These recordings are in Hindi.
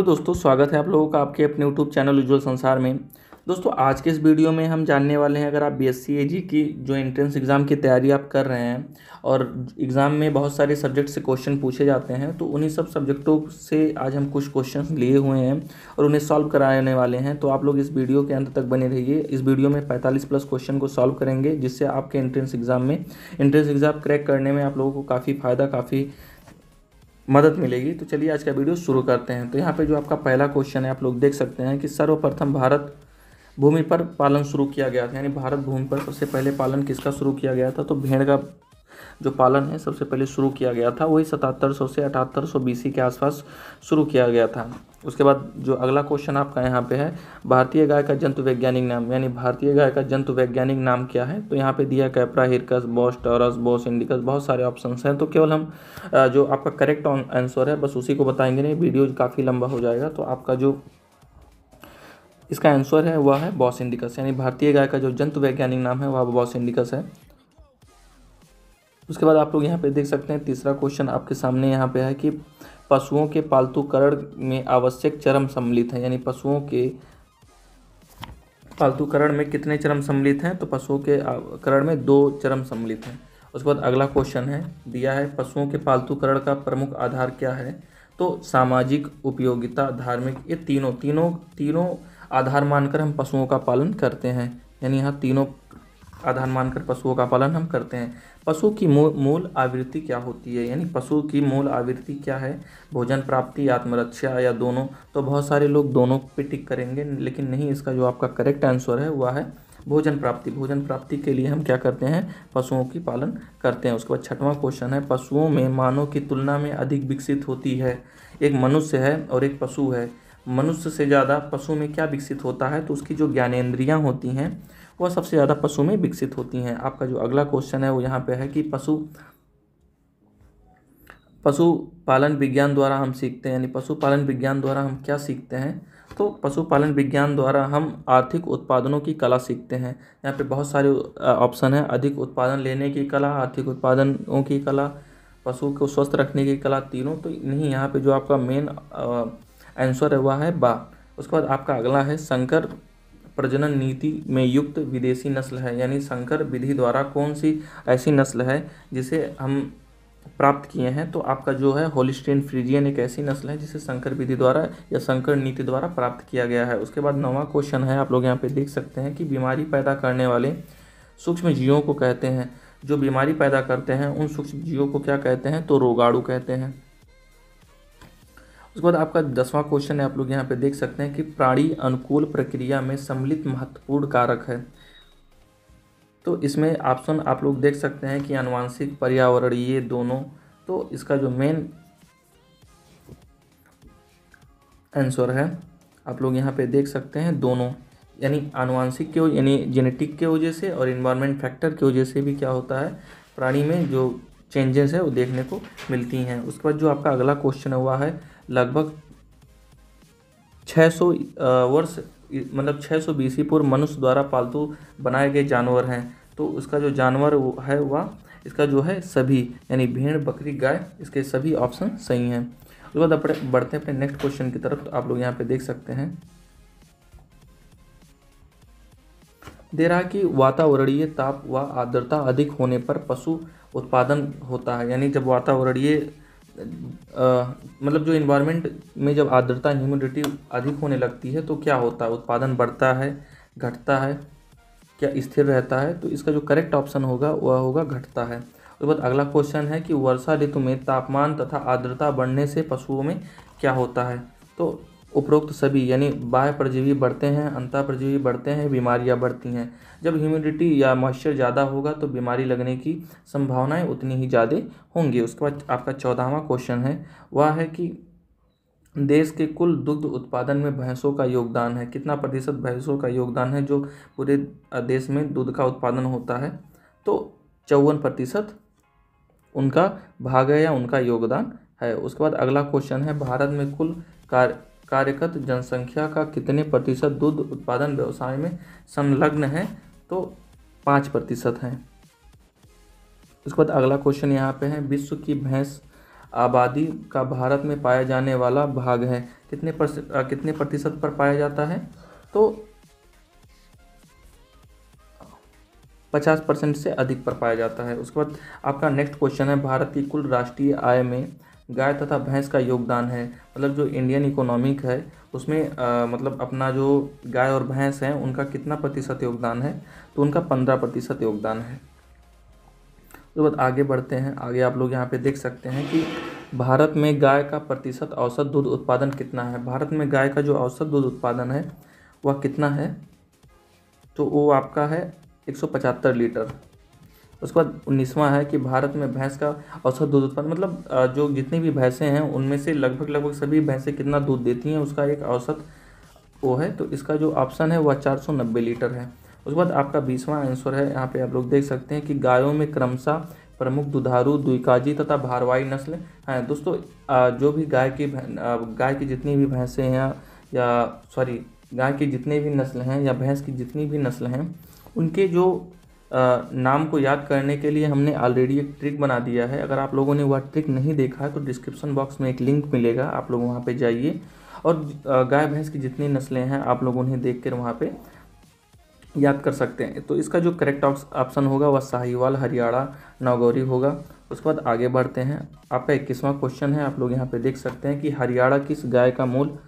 तो दोस्तों स्वागत है आप लोगों का आपके अपने यूट्यूब चैनल उज्ज्वल संसार में दोस्तों आज के इस वीडियो में हम जानने वाले हैं अगर आप बी एस की जो एंट्रेंस एग्ज़ाम की तैयारी आप कर रहे हैं और एग्ज़ाम में बहुत सारे सब्जेक्ट से क्वेश्चन पूछे जाते हैं तो उन्हीं सब सब्जेक्टों से आज हम कुछ क्वेश्चन लिए हुए हैं और उन्हें सॉल्व कराने वाले हैं तो आप लोग इस वीडियो के अंत तक बने रहिए इस वीडियो में पैंतालीस प्लस क्वेश्चन को सॉल्व करेंगे जिससे आपके एंट्रेंस एग्ज़ाम में एंट्रेंस एग्ज़ाम क्रैक करने में आप लोगों को काफ़ी फ़ायदा काफ़ी मदद मिलेगी तो चलिए आज का वीडियो शुरू करते हैं तो यहाँ पे जो आपका पहला क्वेश्चन है आप लोग देख सकते हैं कि सर्वप्रथम भारत भूमि पर पालन शुरू किया गया था यानी भारत भूमि पर सबसे पहले पालन किसका शुरू किया गया था तो भेड़ का जो पालन है सबसे पहले शुरू किया गया था वही सतहत्तर सौ से अठहत्तर सौ बीसी के आसपास शुरू किया गया था उसके बाद जो अगला क्वेश्चन आपका यहाँ पे है भारतीय गाय का जंतु वैज्ञानिक नाम यानी भारतीय गाय का जंतु वैज्ञानिक नाम क्या है तो यहाँ पे दिया Capra hircus Bos taurus Bos indicus बहुत सारे ऑप्शन हैं तो केवल हम जो आपका करेक्ट आंसर है बस उसी को बताएंगे नहीं वीडियो काफ़ी लंबा हो जाएगा तो आपका जो इसका आंसर है वह है बॉस इंडिकस यानी भारतीय गाय का जो जंतु वैज्ञानिक नाम है वह बॉस इंडिकस है उसके बाद आप लोग यहाँ पे देख सकते हैं तीसरा क्वेश्चन आपके सामने यहाँ पे है कि पशुओं के पालतूकरण में आवश्यक चरम सम्मिलित हैं यानी पशुओं के पालतूकरण में कितने चरम सम्मिलित हैं तो पशुओं के करण में दो चरम सम्मिलित हैं उसके बाद अगला क्वेश्चन है दिया है पशुओं के पालतूकरण का प्रमुख आधार क्या है तो सामाजिक उपयोगिता धार्मिक ये तीनों तीनों तीनों आधार मानकर हम पशुओं का पालन करते हैं यानी यहाँ तीनों आधार मानकर पशुओं का पालन हम करते हैं पशु की मूल मूल आवृत्ति क्या होती है यानी पशु की मूल आवृत्ति क्या है भोजन प्राप्ति आत्मरक्षा या दोनों तो बहुत सारे लोग दोनों पे टिक करेंगे लेकिन नहीं इसका जो आपका करेक्ट आंसर है वह है भोजन प्राप्ति भोजन प्राप्ति के लिए हम क्या करते हैं पशुओं की पालन करते हैं उसके बाद छठवां क्वेश्चन है पशुओं में मानव की तुलना में अधिक विकसित होती है एक मनुष्य है और एक पशु है मनुष्य से ज़्यादा पशु में क्या विकसित होता है तो उसकी जो ज्ञानेन्द्रियाँ होती हैं वह सबसे ज़्यादा पशु में विकसित होती हैं आपका जो अगला क्वेश्चन है वो यहाँ पे है कि पशु पशु पालन विज्ञान द्वारा हम सीखते हैं यानी पशु पालन विज्ञान द्वारा हम क्या सीखते हैं तो पशुपालन विज्ञान द्वारा हम आर्थिक उत्पादनों की कला सीखते हैं यहाँ पे बहुत सारे ऑप्शन हैं अधिक उत्पादन लेने की कला आर्थिक उत्पादनों की कला पशु को स्वस्थ रखने की कला तीनों तो नहीं यहाँ पे जो आपका मेन आंसर हुआ है बा उसके बाद आपका अगला है शंकर प्रजनन नीति में युक्त विदेशी नस्ल है यानी संकर विधि द्वारा कौन सी ऐसी नस्ल है जिसे हम प्राप्त किए हैं तो आपका जो है होलिस्टेन फ्रीजियन एक ऐसी नस्ल है जिसे संकर विधि द्वारा या संकर नीति द्वारा प्राप्त किया गया है उसके बाद नवा क्वेश्चन है आप लोग यहाँ पे देख सकते हैं कि बीमारी पैदा करने वाले सूक्ष्म जीवों को कहते हैं जो बीमारी पैदा करते हैं उन सूक्ष्म जीवों को क्या कहते हैं तो रोगाणु कहते हैं उसके बाद आपका दसवां क्वेश्चन है आप लोग यहाँ पे देख सकते हैं कि प्राणी अनुकूल प्रक्रिया में सम्मिलित महत्वपूर्ण कारक है तो इसमें ऑप्शन आप लोग देख सकते हैं कि अनुवांशिक पर्यावरण ये दोनों तो इसका जो मेन आंसर है आप लोग यहाँ पे देख सकते हैं दोनों यानी अनुवांशिक के यानी जेनेटिक के वजह से और इन्वायरमेंट फैक्टर की वजह से भी क्या होता है प्राणी में जो चेंजेस है वो देखने को मिलती हैं उसके बाद जो आपका अगला क्वेश्चन हुआ है लगभग 600 वर्ष मतलब 600 सौ बीसी पूर्व मनुष्य द्वारा पालतू बनाए गए जानवर हैं तो उसका जो जानवर है वह इसका जो है सभी यानी भेड़ बकरी गाय इसके सभी ऑप्शन सही हैं उसके बाद अपने बढ़ते हैं अपने नेक्स्ट क्वेश्चन की तरफ तो आप लोग यहाँ पे देख सकते हैं दे रहा कि वातावरणीय ताप व वा आर्द्रता अधिक होने पर पशु उत्पादन होता है यानी जब वातावरणीय आ, मतलब जो इन्वायरमेंट में जब आर्द्रता ह्यूमिडिटी अधिक होने लगती है तो क्या होता है उत्पादन बढ़ता है घटता है क्या स्थिर रहता है तो इसका जो करेक्ट ऑप्शन होगा वह होगा घटता है उसके बाद अगला क्वेश्चन है कि वर्षा ऋतु में तापमान तथा आर्द्रता बढ़ने से पशुओं में क्या होता है तो उपरोक्त सभी यानी बाह्य परजीवी बढ़ते हैं अंतः परजीवी बढ़ते हैं बीमारियां बढ़ती हैं जब ह्यूमिडिटी या मॉइस्चर ज़्यादा होगा तो बीमारी लगने की संभावनाएं उतनी ही ज़्यादा होंगी उसके बाद आपका चौदहवा क्वेश्चन है वह है कि देश के कुल दुग्ध उत्पादन में भैंसों का योगदान है कितना प्रतिशत भैंसों का योगदान है जो पूरे देश में दूध का उत्पादन होता है तो चौवन प्रतिशत उनका भाग है या उनका योगदान है उसके बाद अगला क्वेश्चन है भारत में कुल कार्य कार्यकत जनसंख्या का कितने प्रतिशत दूध उत्पादन व्यवसाय में संलग्न है तो पाँच प्रतिशत है उसके बाद अगला क्वेश्चन यहाँ पे है विश्व की भैंस आबादी का भारत में पाया जाने वाला भाग है कितने आ, कितने प्रतिशत पर पाया जाता है तो पचास परसेंट से अधिक पर पाया जाता है उसके बाद आपका नेक्स्ट क्वेश्चन है भारत की कुल राष्ट्रीय आय में गाय तथा भैंस का योगदान है मतलब जो इंडियन इकोनॉमिक है उसमें आ, मतलब अपना जो गाय और भैंस हैं उनका कितना प्रतिशत योगदान है तो उनका पंद्रह प्रतिशत योगदान है उसके बाद आगे बढ़ते हैं आगे आप लोग यहाँ पे देख सकते हैं कि भारत में गाय का प्रतिशत औसत दूध उत्पादन कितना है भारत में गाय का जो औसत दूध उत्पादन है वह कितना है तो वो आपका है एक लीटर उसके बाद उन्नीसवां है कि भारत में भैंस का औसत दूध उत्पादन मतलब जो जितनी भी भैंसें हैं उनमें से लगभग लगभग सभी भैंसें कितना दूध देती हैं उसका एक औसत वो है तो इसका जो ऑप्शन है वह चार लीटर है उसके बाद आपका बीसवां आंसर है यहाँ पे आप लोग देख सकते हैं कि गायों में क्रमशः प्रमुख दुधारू द्विकाजी तथा भारवाई नस्ल हैं दोस्तों जो भी गाय की गाय की जितनी भी भैंसें हैं या सॉरी गाय की जितनी भी नस्ल हैं या भैंस की जितनी भी नस्ल हैं उनके जो नाम को याद करने के लिए हमने ऑलरेडी एक ट्रिक बना दिया है अगर आप लोगों ने वह ट्रिक नहीं देखा है तो डिस्क्रिप्शन बॉक्स में एक लिंक मिलेगा आप लोग वहाँ पर जाइए और गाय भैंस की जितनी नस्लें हैं आप लोग उन्हें देख कर वहाँ पर याद कर सकते हैं तो इसका जो करेक्ट ऑप्शन होगा वह साहिवाल हरियाणा नागौरी होगा उसके बाद आगे बढ़ते हैं आपका इक्कीसवा क्वेश्चन है आप लोग यहाँ पे देख सकते हैं कि हरियाणा किस गाय का मूल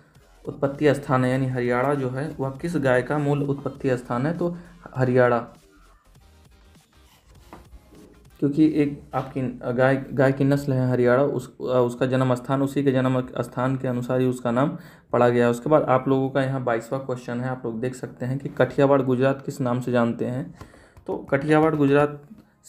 उत्पत्ति स्थान है यानी हरियाणा जो है वह किस गाय का मूल उत्पत्ति स्थान है तो हरियाणा क्योंकि एक आपकी गाय गाय की नस्ल है हरियाणा उस उसका जन्म स्थान उसी के जन्म स्थान के अनुसार ही उसका नाम पड़ा गया है उसके बाद आप लोगों का यहाँ बाईसवा क्वेश्चन है आप लोग देख सकते हैं कि कठियावाड़ गुजरात किस नाम से जानते हैं तो कठियावाड़ गुजरात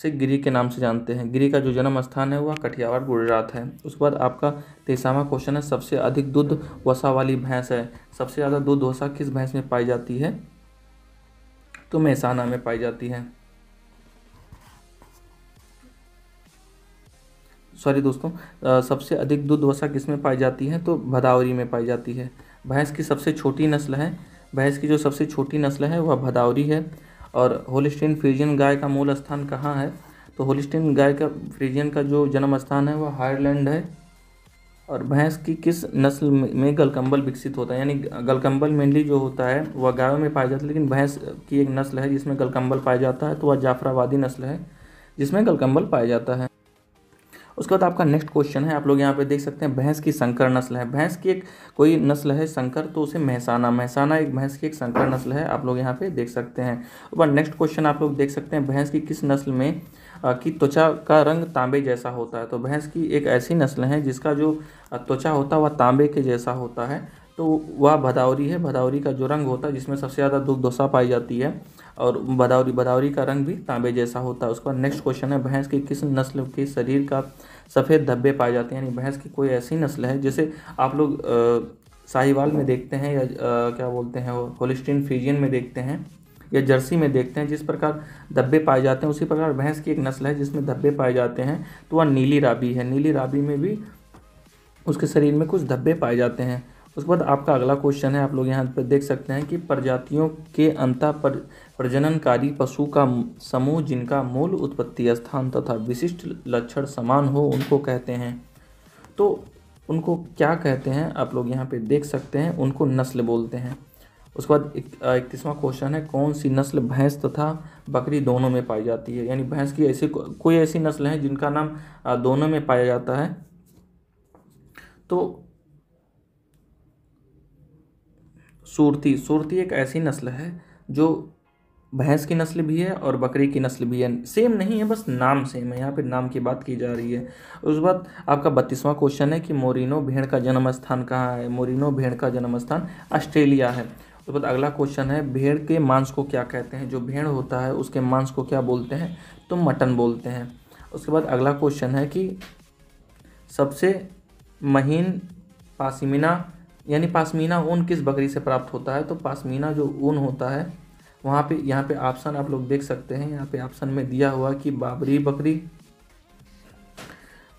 से गिरी के नाम से जानते हैं गिरी का जो जन्म स्थान है वह कठियावाड़ गुजरात है उसके बाद आपका तेईसवा क्वेश्चन है सबसे अधिक दूध वसा वाली भैंस है सबसे ज़्यादा दूध वसा किस भैंस में पाई जाती है तो मेहसाना में पाई जाती है सॉरी दोस्तों आ, सबसे अधिक दूध वसा किस में पाई जाती है तो भदावरी में पाई जाती है भैंस की सबसे छोटी नस्ल है भैंस की जो सबसे छोटी नस्ल है वह भदावरी है और होलिस्टीन फ्रीजियन गाय का मूल स्थान कहाँ है तो होलिस्टीन गाय का फ्रीजियन का जो जन्म स्थान है वह हायरलैंड है और भैंस की किस नस्ल में गलकम्बल विकसित होता है यानी गलकम्बल मेनली जो होता है वह गायों में पाया जाता है लेकिन भैंस की एक नस्ल है जिसमें गलकम्बल पाया जाता है तो वह जाफराबादी नस्ल है जिसमें गलकम्बल पाया जाता है उसके बाद आपका नेक्स्ट क्वेश्चन है आप लोग यहाँ पे देख सकते हैं भैंस की संकर नस्ल है भैंस की एक कोई नस्ल है संकर तो उसे महसाना महसाना एक भैंस की एक संकर नस्ल है आप लोग यहाँ पे देख सकते हैं और नेक्स्ट क्वेश्चन आप लोग देख सकते हैं भैंस की किस नस्ल में की त्वचा का रंग तांबे जैसा होता है तो भैंस की एक ऐसी नस्ल है जिसका जो त्वचा होता है वह तांबे के जैसा होता है तो वह भदावरी है भदावरी का जो रंग होता है जिसमें सबसे ज़्यादा दुग्ध दोसा पाई जाती है और बदावरी बदावरी का रंग भी तांबे जैसा होता है उसके बाद नेक्स्ट क्वेश्चन है भैंस की किस नस्ल के शरीर का सफ़ेद धब्बे पाए जाते हैं यानी भैंस की कोई ऐसी नस्ल है जिसे आप लोग साहिवाल में देखते हैं या आ, क्या बोलते हैं होलिस्टीन फ्रीजियन में देखते हैं या जर्सी में देखते हैं जिस प्रकार धब्बे पाए जाते हैं उसी प्रकार भैंस की एक नस्ल है जिसमें धब्बे पाए जाते हैं तो वह नीली राबी है नीली राबी में भी उसके शरीर में कुछ धब्बे पाए जाते हैं उसके बाद आपका अगला क्वेश्चन है आप लोग यहाँ पर देख सकते हैं कि प्रजातियों के अंतः पर, प्रजननकारी पशु का समूह जिनका मूल उत्पत्ति स्थान तथा विशिष्ट लक्षण समान हो उनको कहते हैं तो उनको क्या कहते हैं आप लोग यहाँ पे देख सकते हैं उनको नस्ल बोलते हैं उसके बाद इकतीसवां क्वेश्चन है कौन सी नस्ल भैंस तथा बकरी दोनों में पाई जाती है यानी भैंस की ऐसी को, कोई ऐसी नस्ल है जिनका नाम दोनों में पाया जाता है तो सूरती सूरती एक ऐसी नस्ल है जो भैंस की नस्ल भी है और बकरी की नस्ल भी है सेम नहीं है बस नाम सेम है यहाँ पे नाम की बात की जा रही है उस बाद आपका बत्तीसवां क्वेश्चन है कि मोरिनो भेड़ का जन्म स्थान कहाँ है मोरिनो भेड़ का जन्म स्थान ऑस्ट्रेलिया है उसके बाद अगला क्वेश्चन है भेड़ के मांस को क्या कहते हैं जो भेड़ होता है उसके मांस को क्या बोलते हैं तो मटन बोलते हैं उसके बाद अगला क्वेश्चन है कि सबसे महीन पासिमिना यानी पासमीना ऊन किस बकरी से प्राप्त होता है तो पासमीना जो ऊन होता है वहाँ पे यहाँ पे ऑप्शन आप लोग देख सकते हैं यहाँ पे ऑप्शन में दिया हुआ कि बाबरी बकरी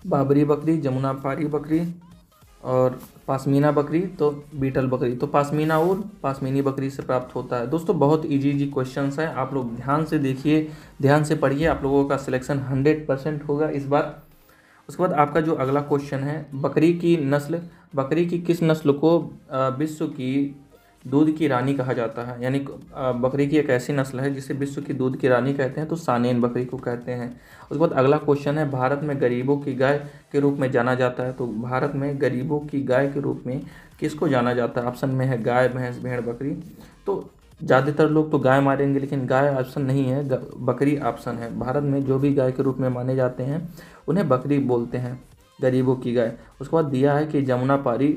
बाबरी बकरी जमुनापारी बकरी और पासमीना बकरी तो बीटल बकरी तो पासमीना और पासमीनी बकरी से प्राप्त होता है दोस्तों बहुत इजी इजी क्वेश्चन है आप लोग ध्यान से देखिए ध्यान से पढ़िए आप लोगों का सिलेक्शन हंड्रेड परसेंट होगा इस बार उसके बाद आपका जो अगला क्वेश्चन है बकरी की नस्ल बकरी की किस नस्ल को विश्व की दूध की रानी कहा जाता है यानी बकरी की एक ऐसी नस्ल है जिसे विश्व की दूध की रानी कहते हैं तो सानेन बकरी को कहते हैं उसके बाद अगला क्वेश्चन है भारत में गरीबों की गाय के रूप में जाना जाता है तो भारत में गरीबों की गाय के रूप में किसको जाना जाता है ऑप्शन में है गाय भैंस भेड़ बकरी तो ज़्यादातर लोग तो गाय मारेंगे लेकिन गाय ऑप्शन नहीं है बकरी ऑप्शन है भारत में जो भी गाय के रूप में माने जाते हैं उन्हें बकरी बोलते हैं गरीबों की गाय उसके बाद दिया है कि जमुना पारी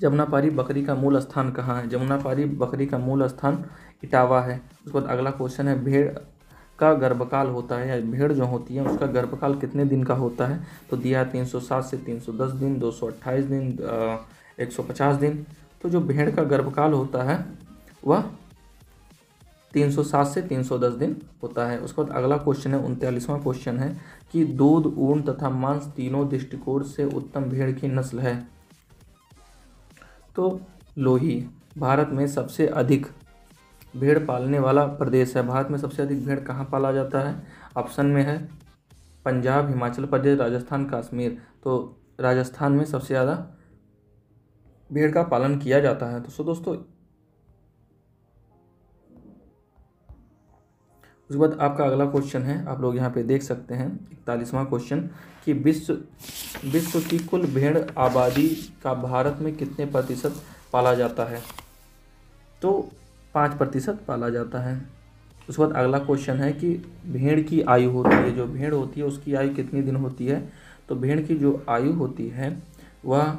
जमुना पारी बकरी का मूल स्थान कहाँ है जमुना पारी बकरी का मूल स्थान इटावा है उसके बाद अगला क्वेश्चन है भेड़ का गर्भकाल होता है या भेड़ जो होती है उसका गर्भकाल कितने दिन का होता है तो दिया है तीन से तीन दिन दो दिन एक दिन तो जो भेड़ का गर्भकाल होता है वह 307 से 310 दिन होता है उसके बाद अगला क्वेश्चन है उनतालीसवां क्वेश्चन है कि दूध ऊन तथा मांस तीनों दृष्टिकोण से उत्तम भेड़ की नस्ल है तो लोही भारत में सबसे अधिक भेड़ पालने वाला प्रदेश है भारत में सबसे अधिक भेड़ कहाँ पाला जाता है ऑप्शन में है पंजाब हिमाचल प्रदेश राजस्थान कश्मीर तो राजस्थान में सबसे ज़्यादा भेड़ का पालन किया जाता है तो सो दोस्तों उसके बाद आपका अगला क्वेश्चन है आप लोग यहाँ पे देख सकते हैं इकतालीसवां क्वेश्चन कि विश्व विश्व की कुल भेड़ आबादी का भारत में कितने प्रतिशत पाला जाता है तो पाँच प्रतिशत पाला जाता है उसके बाद अगला क्वेश्चन है कि भेड़ की आयु होती है जो भेड़ होती है उसकी आयु कितने दिन होती है तो भेड़ की जो आयु होती है वह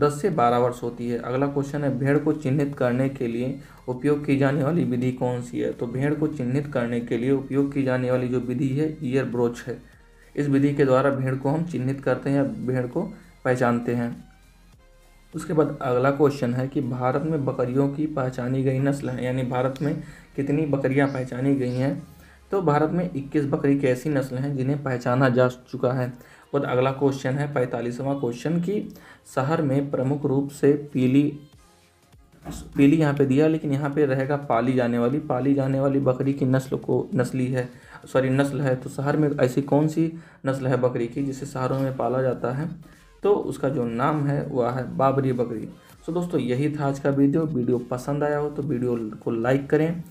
दस से बारह वर्ष होती है अगला क्वेश्चन है भेड़ को चिन्हित करने के लिए उपयोग की जाने वाली विधि कौन सी है तो भेड़ को चिन्हित करने के लिए उपयोग की जाने वाली जो विधि है ईयर ब्रोच है इस विधि के द्वारा भेड़ को हम चिन्हित करते हैं या भेड़ को पहचानते हैं उसके बाद अगला क्वेश्चन है कि भारत में बकरियों की पहचानी गई नस्ल है यानी भारत में कितनी बकरियां पहचानी गई हैं तो भारत में 21 बकरी की ऐसी नस्लें हैं जिन्हें पहचाना जा चुका है बाद अगला क्वेश्चन है पैंतालीसवां क्वेश्चन कि शहर में प्रमुख रूप से पीली पीली यहाँ पे दिया लेकिन यहाँ पे रहेगा पाली जाने वाली पाली जाने वाली बकरी की नस्ल को नस्ली है सॉरी नस्ल है तो शहर में ऐसी कौन सी नस्ल है बकरी की जिसे शहरों में पाला जाता है तो उसका जो नाम है वह है बाबरी बकरी सो तो दोस्तों यही था आज का वीडियो वीडियो पसंद आया हो तो वीडियो को लाइक करें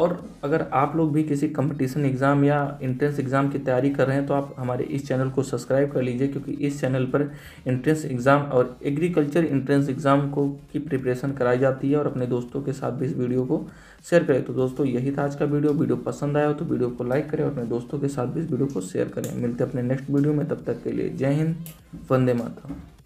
और अगर आप लोग भी किसी कंपटीशन एग्ज़ाम या इंट्रेंस एग्ज़ाम की तैयारी कर रहे हैं तो आप हमारे इस चैनल को सब्सक्राइब कर लीजिए क्योंकि इस चैनल पर इंट्रेंस एग्ज़ाम और एग्रीकल्चर इंट्रेंस एग्ज़ाम को की प्रिपरेशन कराई जाती है और अपने दोस्तों के साथ भी इस वीडियो को शेयर करें तो दोस्तों यही था आज का वीडियो वीडियो पसंद आया हो तो वीडियो को लाइक करें और अपने दोस्तों के साथ भी इस वीडियो को शेयर करें मिलते अपने नेक्स्ट वीडियो में तब तक के लिए जय हिंद वंदे माता